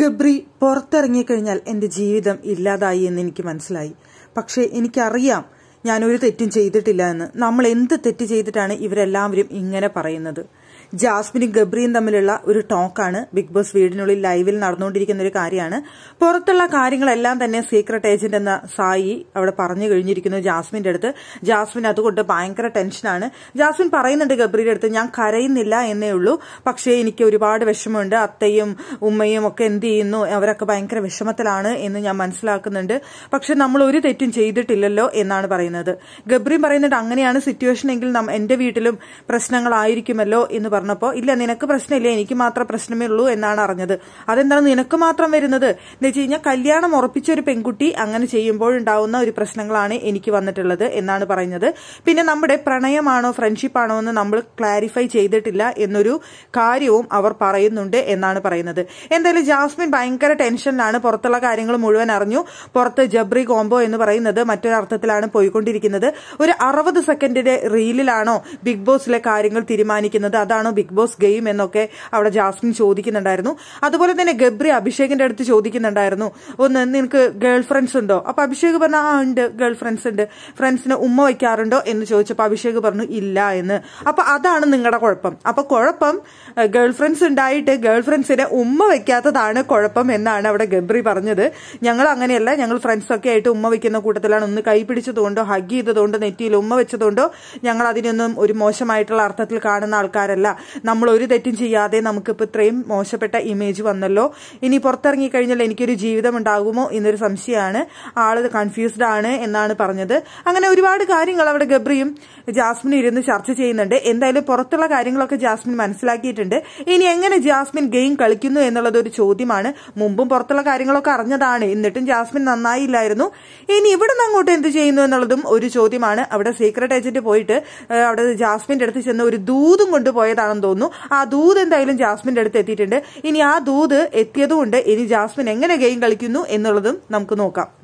ഗബ്രി പുറത്തിറങ്ങിക്കഴിഞ്ഞാൽ എന്റെ ജീവിതം ഇല്ലാതായി എന്ന് എനിക്ക് മനസ്സിലായി പക്ഷേ എനിക്കറിയാം ഞാനൊരു തെറ്റും ചെയ്തിട്ടില്ല എന്ന് നമ്മൾ എന്ത് തെറ്റ് ചെയ്തിട്ടാണ് ഇവരെല്ലാവരും ഇങ്ങനെ പറയുന്നത് ജാസ്മിനും ഗബ്രിയും തമ്മിലുള്ള ഒരു ടോക്കാണ് ബിഗ് ബോസ് വീടിനുള്ളിൽ ലൈവിൽ നടന്നുകൊണ്ടിരിക്കുന്ന ഒരു കാര്യമാണ് പുറത്തുള്ള കാര്യങ്ങളെല്ലാം തന്നെ സീക്രട്ട് ഏജന്റ് എന്ന സായി അവിടെ പറഞ്ഞു കഴിഞ്ഞിരിക്കുന്നു ജാസ്മിന്റെ അടുത്ത് ജാസ്മിൻ അതുകൊണ്ട് ഭയങ്കര ടെൻഷനാണ് ജാസ്മിൻ പറയുന്നുണ്ട് ഗബ്രിയുടെ അടുത്ത് ഞാൻ കരയുന്നില്ല എന്നേ ഉള്ളൂ പക്ഷേ എനിക്ക് ഒരുപാട് വിഷമമുണ്ട് അത്തയും ഉമ്മയും ഒക്കെ എന്ത് ചെയ്യുന്നു അവരൊക്കെ ഭയങ്കര വിഷമത്തിലാണ് എന്ന് ഞാൻ മനസ്സിലാക്കുന്നുണ്ട് പക്ഷെ നമ്മൾ ഒരു തെറ്റും ചെയ്തിട്ടില്ലല്ലോ എന്നാണ് പറയുന്നത് ഗബ്രിയും പറയുന്നുണ്ട് അങ്ങനെയാണ് സിറ്റുവേഷൻ എങ്കിൽ എന്റെ വീട്ടിലും പ്രശ്നങ്ങളായിരിക്കുമല്ലോ എന്ന് പറഞ്ഞപ്പോൾ ഇല്ല നിനക്ക് പ്രശ്നമില്ല എനിക്ക് മാത്രം പ്രശ്നമേ ഉള്ളൂ എന്നാണ് അറിഞ്ഞത് അതെന്താണ് നിനക്ക് മാത്രം വരുന്നത് എന്ന് വെച്ച് കഴിഞ്ഞാൽ കല്യാണം ഉറപ്പിച്ച ഒരു പെൺകുട്ടി അങ്ങനെ ചെയ്യുമ്പോഴുണ്ടാവുന്ന ഒരു പ്രശ്നങ്ങളാണ് എനിക്ക് വന്നിട്ടുള്ളത് എന്നാണ് പറയുന്നത് പിന്നെ നമ്മുടെ പ്രണയമാണോ ഫ്രണ്ട്ഷിപ്പാണോ എന്ന് നമ്മൾ ക്ലാരിഫൈ ചെയ്തിട്ടില്ല എന്നൊരു കാര്യവും അവർ പറയുന്നുണ്ട് എന്നാണ് പറയുന്നത് എന്തായാലും ജാസ്മിൻ ഭയങ്കര ടെൻഷനിലാണ് പുറത്തുള്ള കാര്യങ്ങൾ മുഴുവൻ അറിഞ്ഞു പുറത്ത് ജബ്രി കോംബോ എന്ന് പറയുന്നത് മറ്റൊരർത്ഥത്തിലാണ് പോയിക്കൊണ്ടിരിക്കുന്നത് ഒരു അറുപത് സെക്കൻഡിന്റെ റീലിലാണോ ബിഗ് ബോസിലെ കാര്യങ്ങൾ തീരുമാനിക്കുന്നത് അതാണോ ബിഗ് ബോസ് ഗെയിം എന്നൊക്കെ അവിടെ ജാസ്മിൻ ചോദിക്കുന്നുണ്ടായിരുന്നു അതുപോലെ തന്നെ ഗബ്രി അഭിഷേകിന്റെ അടുത്ത് ചോദിക്കുന്നുണ്ടായിരുന്നു ഒന്ന് നിനക്ക് ഗേൾ ഫ്രണ്ട്സ് ഉണ്ടോ അപ്പൊ അഭിഷേക് പറഞ്ഞു ആ ഉണ്ട് ഗേൾ ഫ്രണ്ട്സ് ഉണ്ട് ഫ്രണ്ട്സിന് ഉമ്മ വയ്ക്കാറുണ്ടോ എന്ന് ചോദിച്ചപ്പോൾ അഭിഷേക് പറഞ്ഞു ഇല്ല എന്ന് അപ്പൊ അതാണ് നിങ്ങളുടെ കുഴപ്പം അപ്പൊ കുഴപ്പം ഗേൾ ഫ്രണ്ട്സ് ഉണ്ടായിട്ട് ഗേൾ ഫ്രണ്ട്സിനെ ഉമ്മ വയ്ക്കാത്തതാണ് കുഴപ്പം എന്നാണ് അവിടെ ഗബ്രി പറഞ്ഞത് ഞങ്ങൾ അങ്ങനെയല്ല ഞങ്ങൾ ഫ്രണ്ട്സ് ഒക്കെ ആയിട്ട് ഉമ്മ വയ്ക്കുന്ന കൂട്ടത്തിലാണ് ഒന്ന് കൈ പിടിച്ചതുകൊണ്ടോ ഹഗ് ചെയ്തതുകൊണ്ടോ നെറ്റിയിൽ ഉമ്മ വെച്ചതുകൊണ്ടോ ഞങ്ങൾ അതിനൊന്നും ഒരു മോശമായിട്ടുള്ള അർത്ഥത്തിൽ കാണുന്ന ആൾക്കാരല്ല നമ്മൾ ഒരു തെറ്റും ചെയ്യാതെ നമുക്കിപ്പോൾ ഇത്രയും മോശപ്പെട്ട ഇമേജ് വന്നല്ലോ ഇനി പുറത്തിറങ്ങി കഴിഞ്ഞാൽ എനിക്കൊരു ജീവിതം ഉണ്ടാകുമോ എന്നൊരു സംശയമാണ് ആള് കൺഫ്യൂസ്ഡ് ആണ് എന്നാണ് പറഞ്ഞത് അങ്ങനെ ഒരുപാട് കാര്യങ്ങൾ അവിടെ ഗബ്രിയും ജാസ്മിൻ ഇരുന്ന് ചർച്ച ചെയ്യുന്നുണ്ട് എന്തായാലും പുറത്തുള്ള കാര്യങ്ങളൊക്കെ ജാസ്മിൻ മനസ്സിലാക്കിയിട്ടുണ്ട് ഇനി എങ്ങനെ ജാസ്മിൻ ഗെയിം കളിക്കുന്നു എന്നുള്ളത് ഒരു ചോദ്യമാണ് മുമ്പും പുറത്തുള്ള കാര്യങ്ങളൊക്കെ അറിഞ്ഞതാണ് എന്നിട്ടും ജാസ്മിൻ നന്നായില്ലായിരുന്നു ഇനി ഇവിടെ നിന്ന് അങ്ങോട്ട് എന്ത് ചെയ്യുന്നു എന്നുള്ളതും ഒരു ചോദ്യമാണ് അവിടെ സീക്രട്ട് ഏജന്റ് പോയിട്ട് അവിടെ ജാസ്മിന്റെ അടുത്ത് ചെന്ന് ഒരു ദൂതും കൊണ്ടുപോയതാണ് ആണെന്ന് തോന്നുന്നു ആ ദൂത് എന്തായാലും ജാസ്മിന്റെ അടുത്ത് എത്തിയിട്ടുണ്ട് ഇനി ആ ദൂത് എത്തിയതുകൊണ്ട് ഇനി ജാസ്മിൻ എങ്ങനെ ഗെയിം കളിക്കുന്നു എന്നുള്ളതും നമുക്ക് നോക്കാം